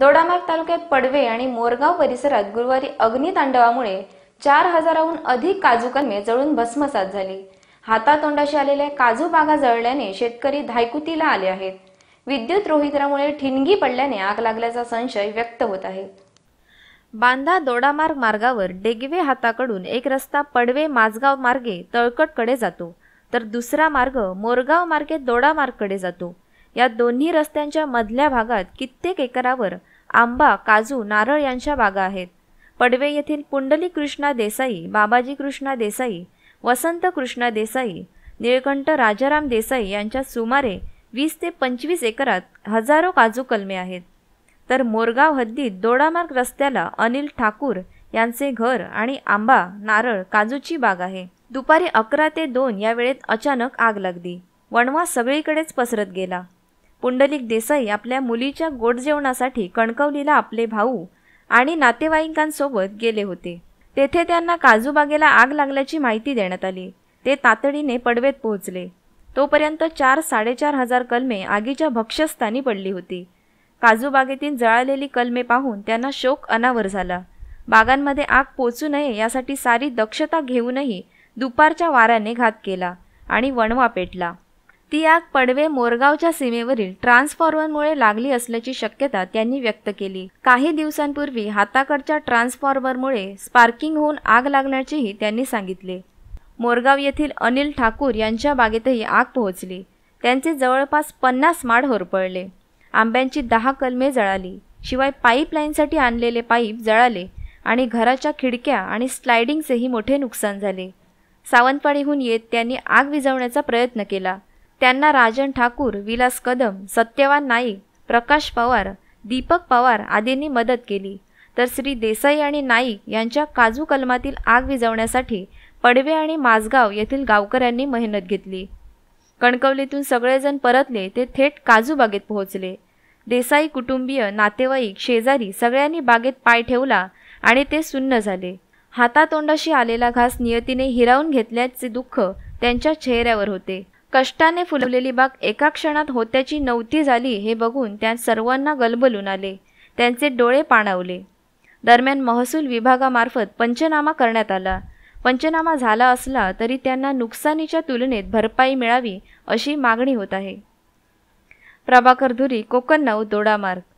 दोडामार्ग तालुक्यात पडवे आणि मोरगाव परिसरात गुरुवारी अग्नितांडवामुळे चार हजाराहून अधिक काजू कलमे जळून भस्मसात झाली हातातोंडाशी आलेल्या काजू बागा जळल्याने शेतकरी धायकुतीला आले आहेत विद्युत रोहित्रामुळे ठिणगी पडल्याने आग लागल्याचा संशय व्यक्त होत आहे बांधा दोडामार्ग मार्गावर डेगवे हाताकडून एक रस्ता पडवे माजगाव मार्गे तळकटकडे जातो तर दुसरा मार्ग मोरगाव मार्गे दोडामार्गकडे जातो या दोन्ही रस्त्यांच्या मधल्या भागात कित्येक एकरावर आंबा काजू नारळ यांच्या बागा आहेत पडवे येथील पुंडली कृष्णा देसाई बाबाजी कृष्णा देसाई वसंत कृष्णा देसाई निळकंठ राजाराम देसाई यांच्या सुमारे वीस ते पंचवीस एकरात हजारो काजू कलमे आहेत तर मोरगाव हद्दीत दोडामार्ग रस्त्याला अनिल ठाकूर यांचे घर आणि आंबा नारळ काजूची बाग आहे दुपारी अकरा ते दोन या वेळेत अचानक आग लागली वणवा सगळीकडेच पसरत गेला पुंडलिक देसाई आपल्या मुलीच्या गोड जेवणासाठी कणकवलीला आपले भाऊ आणि नातेवाईकांसोबत गेले होते तेथे त्यांना काजूबागेला आग लागल्याची माहिती देण्यात आली ते तातडीने पडवेत पोहोचले तोपर्यंत चार साडेचार हजार कलमे आगीच्या भक्ष्यस्थानी पडली होती काजूबागेतील जळालेली कलमे पाहून त्यांना शोक अनावर झाला बागांमध्ये आग पोचू नये यासाठी सारी दक्षता घेऊनही दुपारच्या वाऱ्याने घात केला आणि वणवा पेटला ती आग पडवे मोरगावच्या सीमेवरील ट्रान्सफॉर्मरमुळे लागली असल्याची शक्यता त्यांनी व्यक्त केली काही दिवसांपूर्वी हाताकडच्या ट्रान्सफॉर्मरमुळे स्पार्किंग होऊन आग लागण्याचेही त्यांनी सांगितले मोरगाव येथील अनिल ठाकूर यांच्या बागेतही आग पोहोचली त्यांचे जवळपास पन्नास माड होरपळले आंब्यांची दहा कलमे जळाली शिवाय पाईपलाईनसाठी आणलेले पाईप जळाले आणि घराच्या खिडक्या आणि स्लायडिंगचेही मोठे नुकसान झाले सावंतवाडीहून येत त्यांनी आग विझवण्याचा प्रयत्न केला त्यांना राजन ठाकूर विलास कदम सत्यवान नाईक प्रकाश पवार दीपक पवार आदींनी मदत केली तर श्री देसाई आणि नाईक यांच्या काजू कलमातील आग विझवण्यासाठी पडवे आणि माझगाव येथील गावकऱ्यांनी मेहनत घेतली कणकवलीतून सगळेजण परतले ते थेट काजू बागेत पोहोचले देसाई कुटुंबीय नातेवाईक शेजारी सगळ्यांनी बागेत पाय ठेवला आणि ते सुन्न झाले हातातोंडाशी आलेला घास नियतीने हिरावून घेतल्याचे दुःख त्यांच्या चेहऱ्यावर होते कष्टाने फुलवलेली बाग एका क्षणात होत्याची नव्हती झाली हे बघून त्या सर्वांना गलबलून आले त्यांचे डोळे पाणावले दरम्यान महसूल विभागामार्फत पंचनामा करण्यात आला पंचनामा झाला असला तरी त्यांना नुकसानीच्या तुलनेत भरपाई मिळावी अशी मागणी होत आहे प्रभाकर धुरी कोकण नऊ दोडामार्ग